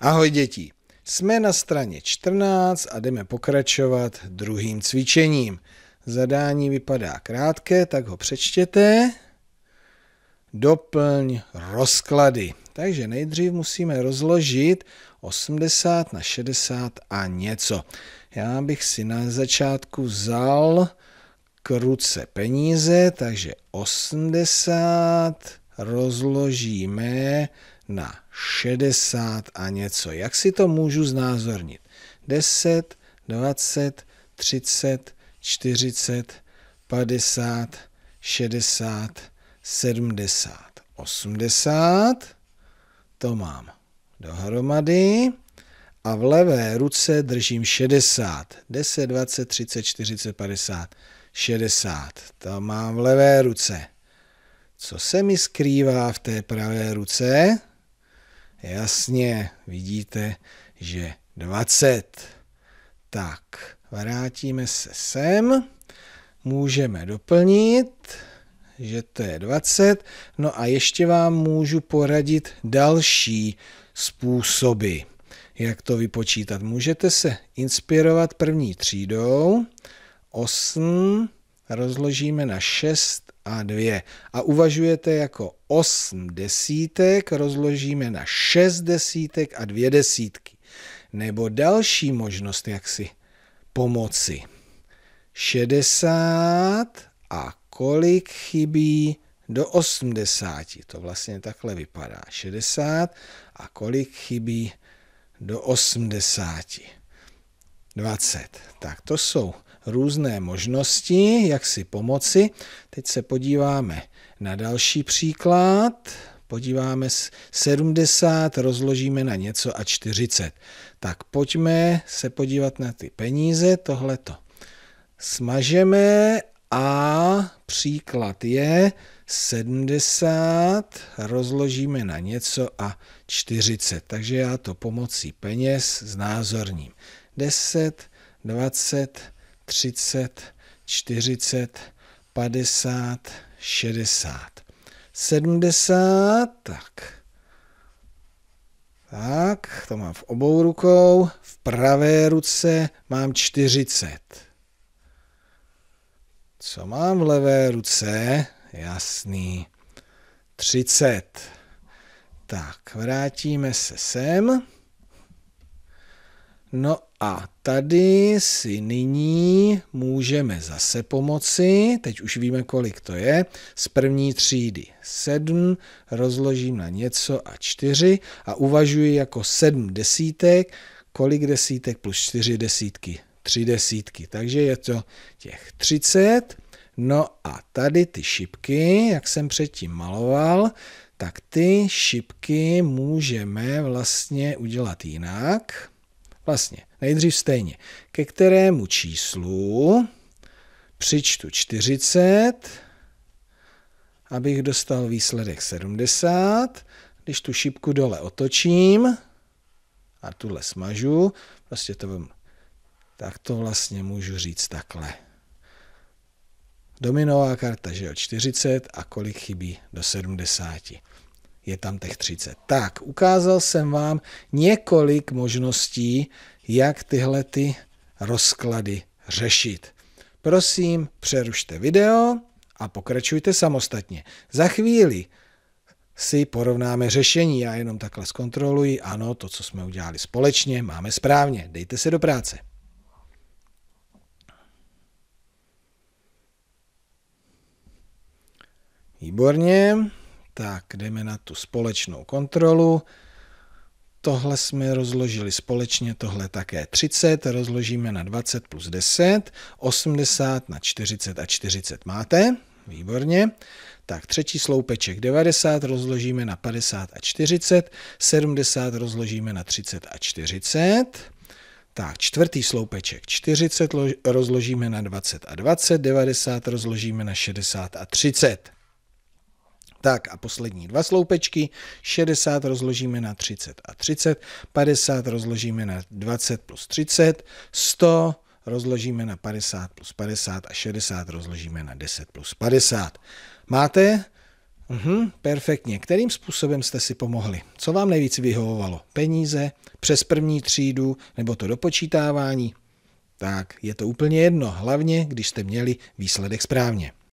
Ahoj děti, jsme na straně 14 a jdeme pokračovat druhým cvičením. Zadání vypadá krátké, tak ho přečtěte. Doplň rozklady. Takže nejdřív musíme rozložit 80 na 60 a něco. Já bych si na začátku vzal k ruce peníze, takže 80 rozložíme na 60 a něco. Jak si to můžu znázornit? 10, 20, 30, 40, 50, 60, 70, 80. To mám dohromady. A v levé ruce držím 60. 10, 20, 30, 40, 50, 60. To mám v levé ruce. Co se mi skrývá v té pravé ruce? Jasně, vidíte, že 20. Tak, vrátíme se sem. Můžeme doplnit, že to je 20. No a ještě vám můžu poradit další způsoby, jak to vypočítat. Můžete se inspirovat první třídou. 8 rozložíme na 6 a 2 a uvažujete jako 8 desítek rozložíme na 6 desítek a 2 desítky. Nebo další možnost, jak si pomoci. 60 a kolik chybí do 80. To vlastně takhle vypadá. 60 a kolik chybí do 80. 20. Tak to jsou různé možnosti, jak si pomoci. Teď se podíváme na další příklad. Podíváme se 70, rozložíme na něco a 40. Tak pojďme se podívat na ty peníze, tohleto smažeme a příklad je 70 rozložíme na něco a 40. Takže já to pomocí peněz znázorním. 10, 20, 30, 40, 50, 60. 70, tak. Tak, to mám v obou rukou. V pravé ruce mám 40. Co mám v levé ruce? Jasný. 30. Tak, vrátíme se sem. No a tady si nyní můžeme zase pomoci, teď už víme, kolik to je, z první třídy 7, rozložím na něco a 4 a uvažuji jako 7 desítek, kolik desítek plus 4 desítky, 3 desítky, takže je to těch 30. No a tady ty šipky, jak jsem předtím maloval, tak ty šipky můžeme vlastně udělat jinak. Vlastně, nejdřív stejně. Ke kterému číslu přičtu 40, abych dostal výsledek 70. Když tu šipku dole otočím a tuhle smažu, prostě to vám tak to vlastně můžu říct takhle. Dominová karta, že jo, 40 a kolik chybí do 70 je tam těch 30. Tak, ukázal jsem vám několik možností, jak tyhle ty rozklady řešit. Prosím, přerušte video a pokračujte samostatně. Za chvíli si porovnáme řešení. Já jenom takhle zkontroluji. Ano, to, co jsme udělali společně, máme správně. Dejte se do práce. Výborně. Tak, jdeme na tu společnou kontrolu. Tohle jsme rozložili společně, tohle také 30, rozložíme na 20 plus 10, 80 na 40 a 40 máte, výborně. Tak třetí sloupeček 90 rozložíme na 50 a 40, 70 rozložíme na 30 a 40. Tak čtvrtý sloupeček 40 rozložíme na 20 a 20, 90 rozložíme na 60 a 30. Tak a poslední dva sloupečky, 60 rozložíme na 30 a 30, 50 rozložíme na 20 plus 30, 100 rozložíme na 50 plus 50 a 60 rozložíme na 10 plus 50. Máte? Uhum, perfektně. Kterým způsobem jste si pomohli? Co vám nejvíc vyhovovalo? Peníze? Přes první třídu? Nebo to dopočítávání? Tak, je to úplně jedno, hlavně když jste měli výsledek správně.